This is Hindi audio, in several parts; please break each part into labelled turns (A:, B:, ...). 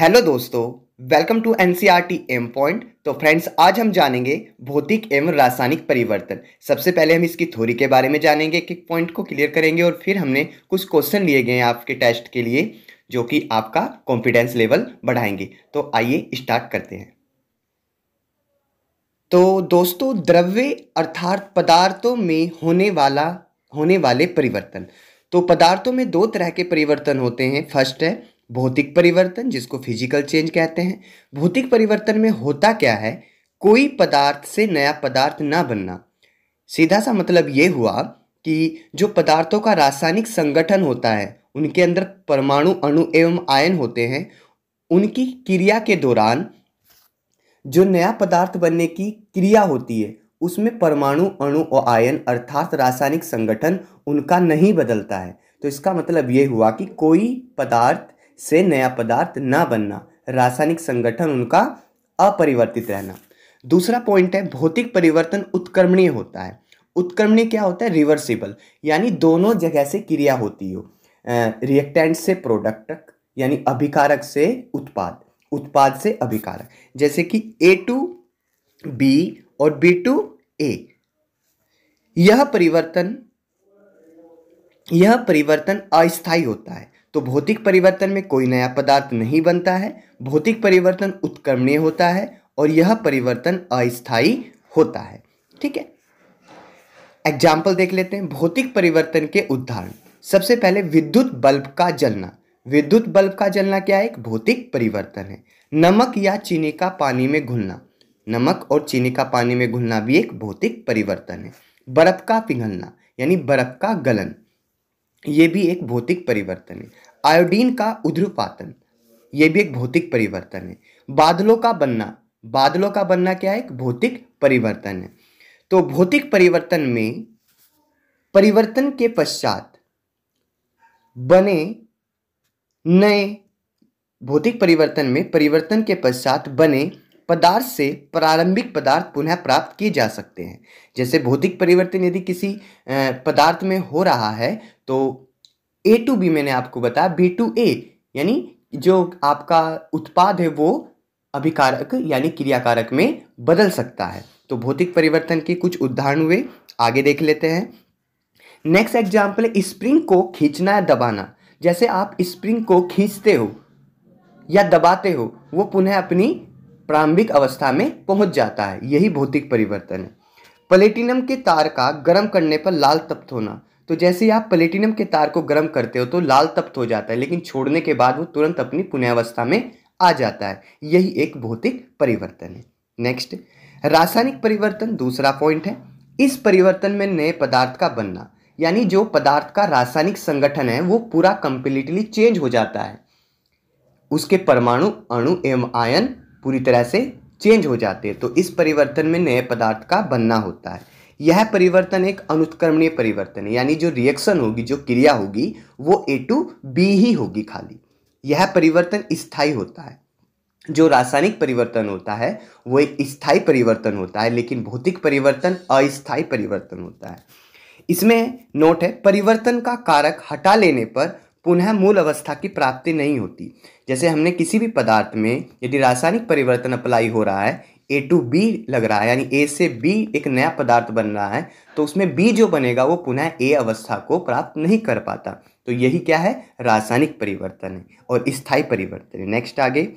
A: हेलो दोस्तों welcome to N C M point तो फ्रेंड्स आज हम जानेंगे भौतिक एवं रासायनिक परिवर्तन सबसे पहले हम इसकी थ्योरी के बारे में जानेंगे एक पॉइंट को क्लियर करेंगे और फिर हमने कुछ क्वेश्चन लिए गए हैं आपके टेस्ट के लिए जो कि आपका कॉन्फिडेंस लेवल बढ़ाएंगे तो आइए स्टार्ट करते हैं तो दोस्तों द्रव्य अर्थात पदार्थों में होने वाला होने वाले परिवर्तन तो पदार्थों में दो तरह के परिवर्तन होते हैं फर्स्ट है भौतिक परिवर्तन जिसको फिजिकल चेंज कहते हैं भौतिक परिवर्तन में होता क्या है कोई पदार्थ से नया पदार्थ ना बनना सीधा सा मतलब ये हुआ कि जो पदार्थों का रासायनिक संगठन होता है उनके अंदर परमाणु अणु एवं आयन होते हैं उनकी क्रिया के दौरान जो नया पदार्थ बनने की क्रिया होती है उसमें परमाणु अणु और आयन अर्थात रासायनिक संगठन उनका नहीं बदलता है तो इसका मतलब ये हुआ कि कोई पदार्थ से नया पदार्थ ना बनना रासायनिक संगठन उनका अपरिवर्तित रहना दूसरा पॉइंट है भौतिक परिवर्तन उत्क्रमणीय होता है उत्क्रमणीय क्या होता है रिवर्सिबल यानी दोनों जगह से क्रिया होती हो रिएक्टेंट से प्रोडक्ट यानी अभिकारक से उत्पाद उत्पाद से अभिकारक जैसे कि ए टू बी और बी टू ए यह परिवर्तन यह परिवर्तन अस्थायी होता है तो भौतिक परिवर्तन में कोई नया पदार्थ नहीं बनता है भौतिक परिवर्तन उत्कर्मणीय होता है और यह परिवर्तन अस्थायी होता है ठीक है एग्जाम्पल देख लेते हैं भौतिक परिवर्तन के उदाहरण सबसे पहले विद्युत बल्ब का जलना विद्युत बल्ब का जलना क्या है एक भौतिक परिवर्तन है नमक या चीनी का पानी में घुलना नमक और चीनी का पानी में घुलना भी एक भौतिक परिवर्तन है बर्फ का पिघलना यानी बर्फ का गलन ये भी एक भौतिक परिवर्तन है आयोडीन का उध्रुपातन ये भी एक भौतिक परिवर्तन है बादलों का बनना बादलों का बनना क्या है एक भौतिक परिवर्तन है तो भौतिक परिवर्तन में परिवर्तन के पश्चात बने नए भौतिक परिवर्तन में परिवर्तन के पश्चात बने पदार्थ से प्रारंभिक पदार्थ पुनः प्राप्त किए जा सकते हैं जैसे भौतिक परिवर्तन यदि किसी पदार्थ में हो रहा है तो ए टू बी मैंने आपको बताया बी टू ए यानी जो आपका उत्पाद है वो अभिकारक यानी क्रियाकारक में बदल सकता है तो भौतिक परिवर्तन के कुछ उदाहरण हुए आगे देख लेते हैं नेक्स्ट एग्जाम्पल है स्प्रिंग को खींचना या दबाना जैसे आप स्प्रिंग को खींचते हो या दबाते हो वो पुनः अपनी प्रारंभिक अवस्था में पहुंच जाता है यही भौतिक परिवर्तन है प्लेटिनम के तार का गर्म करने पर लाल तप्त होना तो जैसे ही आप प्लेटिनम के तार को गर्म करते हो तो लाल तप्त हो जाता है लेकिन छोड़ने के बाद वो तुरंत अपनी पुण्यावस्था में आ जाता है यही एक भौतिक परिवर्तन है नेक्स्ट रासायनिक परिवर्तन दूसरा पॉइंट है इस परिवर्तन में नए पदार्थ का बनना यानी जो पदार्थ का रासायनिक संगठन है वो पूरा कंप्लीटली चेंज हो जाता है उसके परमाणु अणु एवं आयन पूरी तरह से चेंज हो जाते हैं तो इस परिवर्तन में नए पदार्थ का बनना होता है यह परिवर्तन एक अनुत्क्रमणीय परिवर्तन है यानी जो रिएक्शन होगी जो क्रिया होगी वो ए टू बी ही होगी खाली यह परिवर्तन स्थायी होता है जो रासायनिक परिवर्तन होता है वो एक स्थायी परिवर्तन होता है लेकिन भौतिक परिवर्तन अस्थायी परिवर्तन होता है इसमें नोट है परिवर्तन का कारक हटा लेने पर पुनः मूल अवस्था की प्राप्ति नहीं होती जैसे हमने किसी भी पदार्थ में यदि रासायनिक परिवर्तन अप्लाई हो रहा है ए टू बी लग रहा है यानी ए से बी एक नया पदार्थ बन रहा है तो उसमें बी जो बनेगा वो पुनः ए अवस्था को प्राप्त नहीं कर पाता तो यही क्या है रासायनिक परिवर्तन है और स्थायी परिवर्तन है नेक्स्ट आगे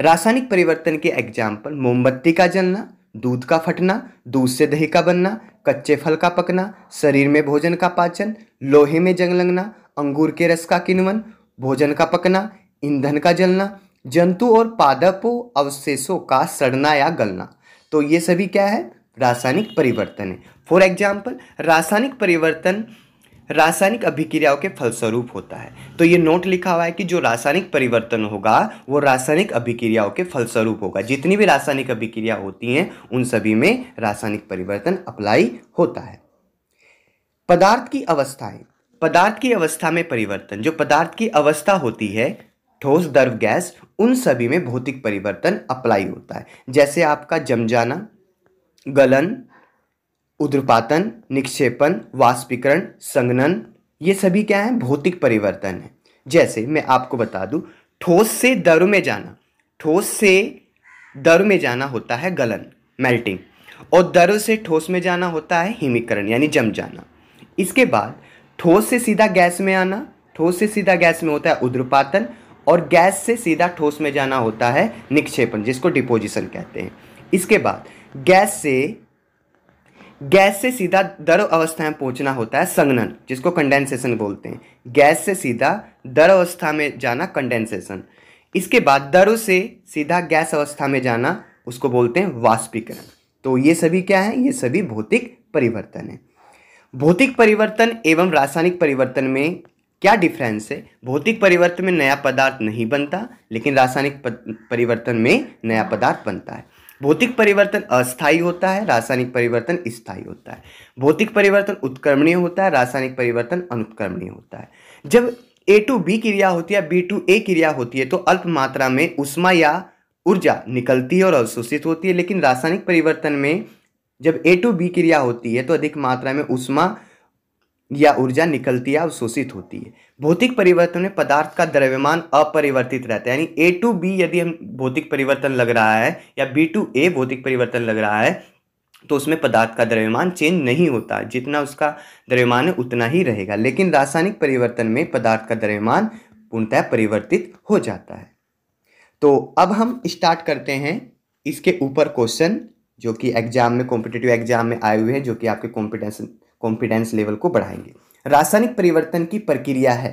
A: रासायनिक परिवर्तन के एग्जाम्पल मोमबत्ती का जलना दूध का फटना दूध से दही का बनना कच्चे फल का पकना शरीर में भोजन का पाचन लोहे में जंग लगना अंगूर के रस का किनवन भोजन का पकना ईंधन का जलना जंतु और पादप अवशेषों का सड़ना या गलना तो ये सभी क्या है रासायनिक परिवर्तन है फॉर एग्जाम्पल रासायनिक परिवर्तन रासायनिक अभिक्रियाओं के फलस्वरूप होता है तो ये नोट लिखा हुआ है कि जो रासायनिक परिवर्तन होगा वो रासायनिक अभिक्रियाओं के फलस्वरूप होगा जितनी भी रासायनिक अभिक्रिया होती हैं उन सभी में रासायनिक परिवर्तन अप्लाई होता है पदार्थ की अवस्थाएं पदार्थ की अवस्था में परिवर्तन जो पदार्थ की अवस्था होती है ठोस द्रव गैस उन सभी में भौतिक परिवर्तन अप्लाई होता है जैसे आपका जम जाना गलन उद्रपातन निक्षेपण वाष्पीकरण संगनन ये सभी क्या हैं भौतिक परिवर्तन है जैसे मैं आपको बता दूं ठोस से द्रव में जाना ठोस से द्रव में जाना होता है गलन मेल्टिंग और द्रव से ठोस में जाना होता है हिमीकरण यानी जम जाना इसके बाद ठोस से सीधा गैस में आना ठोस से सीधा गैस में होता है उद्रपातन और गैस से सीधा ठोस में जाना होता है निक्षेपण जिसको डिपोजिशन कहते हैं इसके बाद गैस से गैस से सीधा द्रव अवस्था में पहुंचना होता है संगनन जिसको कंडेंसेशन बोलते हैं गैस से सीधा द्रव अवस्था में जाना कंडेंसेशन इसके बाद द्रव से सीधा गैस अवस्था में जाना उसको बोलते हैं वाष्पीकरण तो ये सभी क्या है ये सभी भौतिक परिवर्तन है भौतिक परिवर्तन एवं रासायनिक परिवर्तन में क्या डिफरेंस है भौतिक परिवर्तन में नया पदार्थ नहीं बनता लेकिन रासायनिक परिवर्तन में नया पदार्थ बनता है भौतिक परिवर्तन अस्थायी होता है रासायनिक परिवर्तन स्थायी होता है भौतिक परिवर्तन उत्क्रमणीय होता है रासायनिक परिवर्तन अनुत्क्रमणीय होता है जब ए टू बी क्रिया होती है बी टू ए क्रिया होती है तो अल्प मात्रा में उष्मा या ऊर्जा निकलती है और अवशोषित होती है लेकिन रासायनिक परिवर्तन में जब ए टू बी क्रिया होती है तो अधिक मात्रा में उष्मा या ऊर्जा निकलती है अवशोषित होती है भौतिक परिवर्तन में पदार्थ का द्रव्यमान अपरिवर्तित रहता है यानी ए टू बी यदि हम भौतिक परिवर्तन लग रहा है या बी टू ए भौतिक परिवर्तन लग रहा है तो उसमें पदार्थ का द्रव्यमान चेंज नहीं होता जितना उसका द्रव्यमान है उतना ही रहेगा लेकिन रासायनिक परिवर्तन में पदार्थ का द्रव्यमान पूर्णतः परिवर्तित हो जाता है तो अब हम स्टार्ट करते हैं इसके ऊपर क्वेश्चन जो कि एग्जाम में कॉम्पिटेटिव एग्जाम में आए हुए हैं जो कि आपके कॉम्पिटेंस कॉन्फिडेंस लेवल को बढ़ाएंगे रासायनिक परिवर्तन की प्रक्रिया है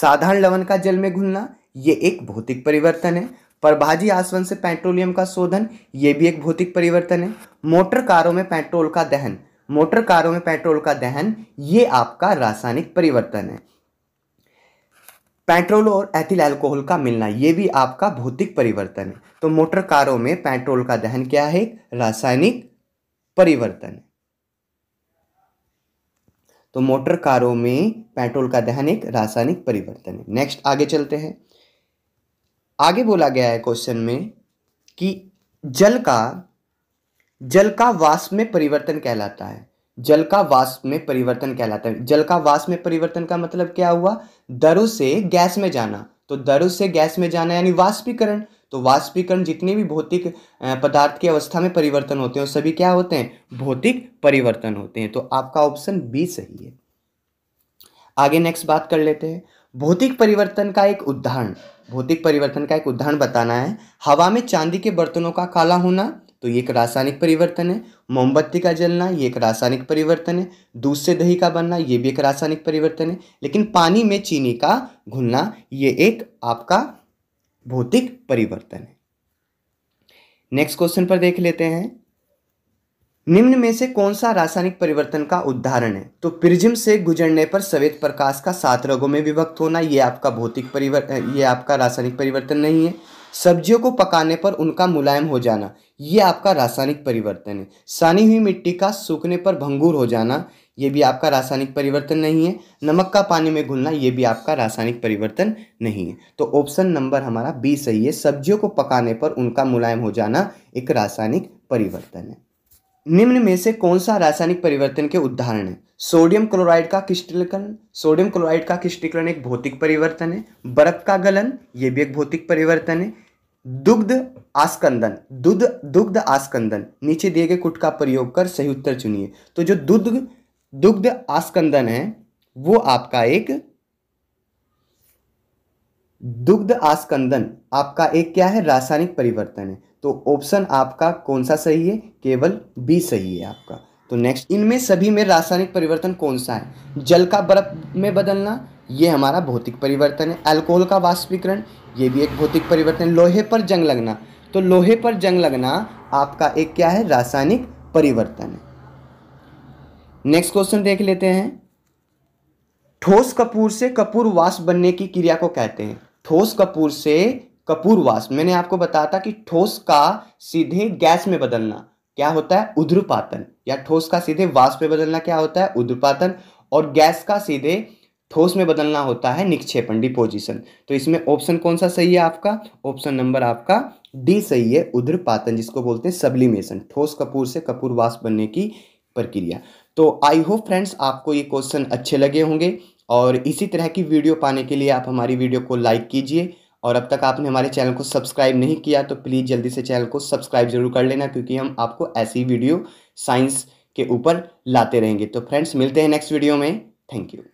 A: साधारण लवण का जल में घुलना ये एक भौतिक परिवर्तन है परभाजी आसवन से पेट्रोलियम का शोधन ये भी एक भौतिक परिवर्तन है मोटर कारों में पेट्रोल का दहन मोटर कारों में पेट्रोल का दहन ये आपका रासायनिक परिवर्तन है पेट्रोल और एथिल अल्कोहल का मिलना ये भी आपका भौतिक परिवर्तन है तो मोटर कारों में पेट्रोल का दहन क्या है रासायनिक परिवर्तन है तो मोटर कारों में पेट्रोल का दहन एक रासायनिक परिवर्तन है नेक्स्ट आगे चलते हैं आगे बोला गया है क्वेश्चन में कि जल का जल का वाष्प में परिवर्तन कहलाता है जल का वाष्प में परिवर्तन कहलाता है जल का वाष्प में परिवर्तन का मतलब क्या हुआ दरु से गैस में जाना तो दरु से गैस में जाना यानी वाष्पीकरण तो वाष्पीकरण जितने भी भौतिक पदार्थ की अवस्था में परिवर्तन होते हैं सभी क्या होते हैं भौतिक परिवर्तन होते हैं तो आपका ऑप्शन बी सही है आगे नेक्स्ट बात कर लेते हैं भौतिक परिवर्तन का एक उदाहरण भौतिक परिवर्तन का एक उदाहरण बताना है हवा में चांदी के बर्तनों का काला होना तो ये एक रासायनिक परिवर्तन है मोमबत्ती का जलना ये एक रासायनिक परिवर्तन है दूध से दही का बनना ये भी एक रासायनिक परिवर्तन है लेकिन पानी में चीनी का घुलना ये एक आपका भौतिक परिवर्तन है नेक्स्ट क्वेश्चन पर देख लेते हैं निम्न में से कौन सा रासायनिक परिवर्तन का उदाहरण है तो प्रिज्म से गुजरने पर सवेद प्रकाश का सात रंगों में विभक्त होना यह आपका भौतिक परिवर्तन ये आपका रासायनिक परिवर्तन नहीं है सब्जियों को पकाने पर उनका मुलायम हो जाना यह आपका रासायनिक परिवर्तन है सानी हुई मिट्टी का सूखने पर भंगूर हो जाना ये भी आपका रासायनिक परिवर्तन नहीं है नमक का पानी में घुलना ये भी आपका रासायनिक परिवर्तन नहीं है तो ऑप्शन नंबर हमारा बी सही है सब्जियों को पकाने पर उनका मुलायम हो जाना एक रासायनिक परिवर्तन है निम्न में से कौन सा रासायनिक परिवर्तन के उदाहरण है सोडियम क्लोराइड का क्रिस्टलीकरण सोडियम क्लोराइड का क्रिस्टलीकरण एक भौतिक परिवर्तन है बर्फ का गलन ये भी एक भौतिक परिवर्तन है दुग्ध आस्कंदन दुग्ध दुग्ध आस्कंदन नीचे दिए गए कुट का प्रयोग कर सही उत्तर चुनिए तो जो दुग्ध दुग्ध आस्कंदन है वो आपका एक दुग्ध आस्कंदन आपका एक क्या है रासायनिक परिवर्तन है तो ऑप्शन आपका कौन सा सही है केवल बी सही है आपका तो नेक्स्ट इनमें सभी में रासायनिक परिवर्तन कौन सा है जल का बर्फ में बदलना ये हमारा भौतिक परिवर्तन है अल्कोहल का वाष्पीकरण ये भी एक भौतिक परिवर्तन लोहे पर जंग लगना तो लोहे पर जंग लगना आपका एक क्या है रासायनिक परिवर्तन है नेक्स्ट क्वेश्चन देख लेते हैं ठोस कपूर से कपूर वास बनने की क्रिया को कहते हैं ठोस कपूर से कपूर वास मैंने आपको बताया था कि ठोस का सीधे गैस में बदलना क्या होता है उध्रपातन या ठोस का सीधे वास में बदलना क्या होता है उध्रपातन और गैस का सीधे ठोस में बदलना होता है निक्षेपण डिपोजिशन तो इसमें ऑप्शन कौन सा सही है आपका ऑप्शन नंबर आपका डी सही है उध्रपातन जिसको बोलते हैं सब्लिमेशन ठोस कपूर से कपूर वास बनने की प्रक्रिया तो आई होप फ्रेंड्स आपको ये क्वेश्चन अच्छे लगे होंगे और इसी तरह की वीडियो पाने के लिए आप हमारी वीडियो को लाइक कीजिए और अब तक आपने हमारे चैनल को सब्सक्राइब नहीं किया तो प्लीज़ जल्दी से चैनल को सब्सक्राइब जरूर कर लेना क्योंकि हम आपको ऐसी वीडियो साइंस के ऊपर लाते रहेंगे तो फ्रेंड्स मिलते हैं नेक्स्ट वीडियो में थैंक यू